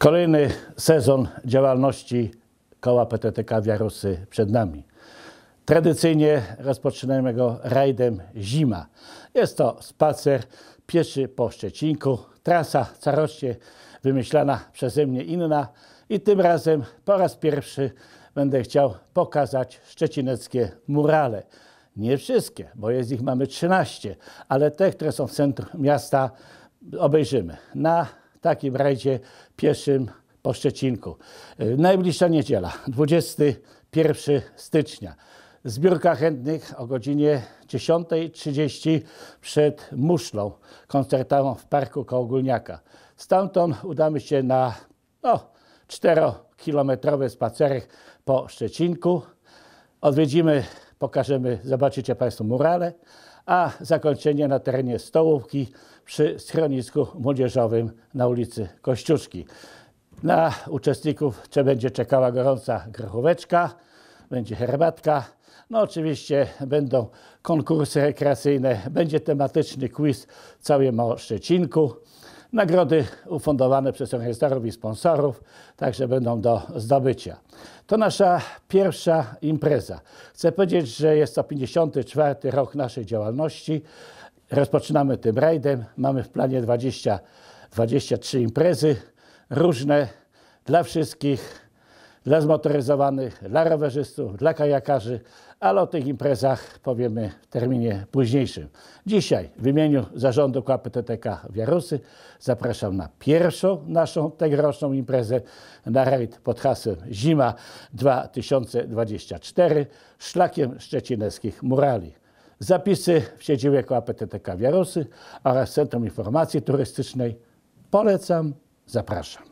Kolejny sezon działalności koła PTTK Wiarusy przed nami. Tradycyjnie rozpoczynamy go rajdem Zima. Jest to spacer pieszy po Szczecinku. Trasa corocznie wymyślana przeze mnie inna i tym razem po raz pierwszy będę chciał pokazać szczecineckie murale. Nie wszystkie, bo jest ich mamy 13, ale te, które są w centrum miasta obejrzymy. Na takim rajdzie pieszym po Szczecinku. E, najbliższa niedziela, 21 stycznia. Zbiórka chętnych o godzinie 10.30 przed muszlą koncertową w Parku Kołogólniaka. Stamtąd udamy się na no, 4-kilometrowy spacerek po Szczecinku. Odwiedzimy pokażemy, zobaczycie Państwo murale, a zakończenie na terenie Stołówki przy schronisku młodzieżowym na ulicy Kościuszki. Na uczestników czy będzie czekała gorąca grochóweczka, będzie herbatka, no oczywiście będą konkursy rekreacyjne, będzie tematyczny quiz całym o Szczecinku. Nagrody ufundowane przez organizatorów i sponsorów, także będą do zdobycia. To nasza pierwsza impreza. Chcę powiedzieć, że jest to 54 rok naszej działalności. Rozpoczynamy tym rajdem. Mamy w planie 20, 23 imprezy, różne dla wszystkich dla zmotoryzowanych, dla rowerzystów, dla kajakarzy, ale o tych imprezach powiemy w terminie późniejszym. Dzisiaj w imieniu zarządu KPTTK w Jarusy zapraszam na pierwszą naszą tegoroczną imprezę na rajd pod hasłem Zima 2024 szlakiem szczecineckich murali. Zapisy w siedzibie KPTTK w Jarusy oraz Centrum Informacji Turystycznej polecam, zapraszam.